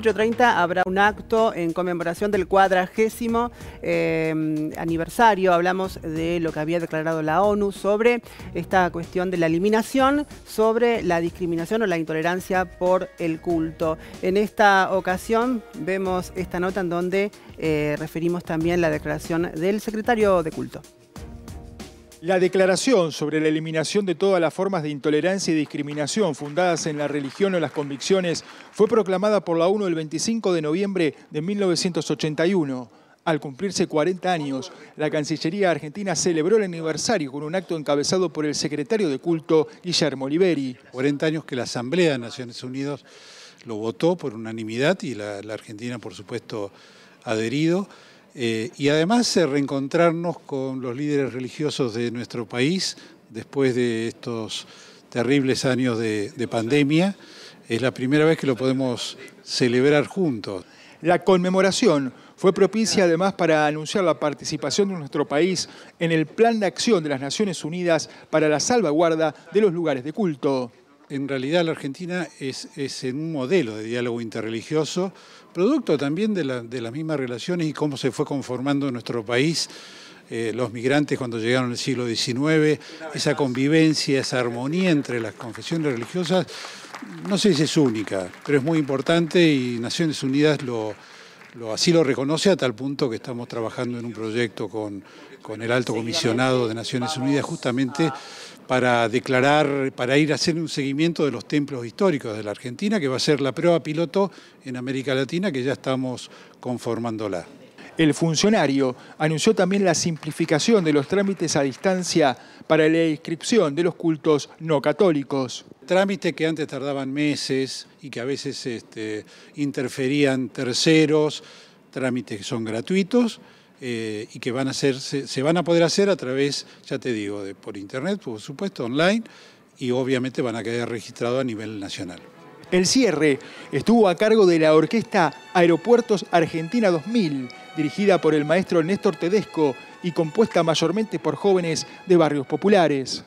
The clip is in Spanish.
8.30 habrá un acto en conmemoración del cuadragésimo em, aniversario. Hablamos de lo que había declarado la ONU sobre esta cuestión de la eliminación, sobre la discriminación o la intolerancia por el culto. En esta ocasión vemos esta nota en donde eh, referimos también la declaración del secretario de culto. La declaración sobre la eliminación de todas las formas de intolerancia y discriminación fundadas en la religión o las convicciones fue proclamada por la ONU el 25 de noviembre de 1981. Al cumplirse 40 años, la Cancillería argentina celebró el aniversario con un acto encabezado por el secretario de culto, Guillermo Oliveri. 40 años que la Asamblea de Naciones Unidas lo votó por unanimidad y la, Argentina, por supuesto, adherido. Eh, y además reencontrarnos con los líderes religiosos de nuestro país después de estos terribles años de pandemia. Es la primera vez que lo podemos celebrar juntos. La conmemoración fue propicia además para anunciar la participación de nuestro país en el Plan de Acción de las Naciones Unidas para la salvaguarda de los lugares de culto en realidad la Argentina es, en un modelo de diálogo interreligioso, producto también de, las mismas relaciones y cómo se fue conformando nuestro país. Eh, los migrantes cuando llegaron al siglo XIX, esa convivencia, esa armonía entre las confesiones religiosas, no sé si es única, pero es muy importante y Naciones Unidas lo, así lo reconoce a tal punto que estamos trabajando en un proyecto con el alto comisionado de Naciones Unidas justamente para declarar, para ir a hacer un seguimiento de los templos históricos de la Argentina, que va a ser la prueba piloto en América Latina, que ya estamos conformándola. El funcionario anunció también la simplificación de los trámites a distancia para la inscripción de los cultos no católicos. Trámites que antes tardaban meses y que a veces este, interferían terceros, trámites que son gratuitos eh, y que van a ser se, van a poder hacer a través, ya te digo, de, por internet, por supuesto, online, y obviamente van a quedar registrados a nivel nacional. El cierre estuvo a cargo de la orquesta Aeropuertos Argentina 2000, dirigida por el maestro Néstor Tedesco y compuesta mayormente por jóvenes de barrios populares.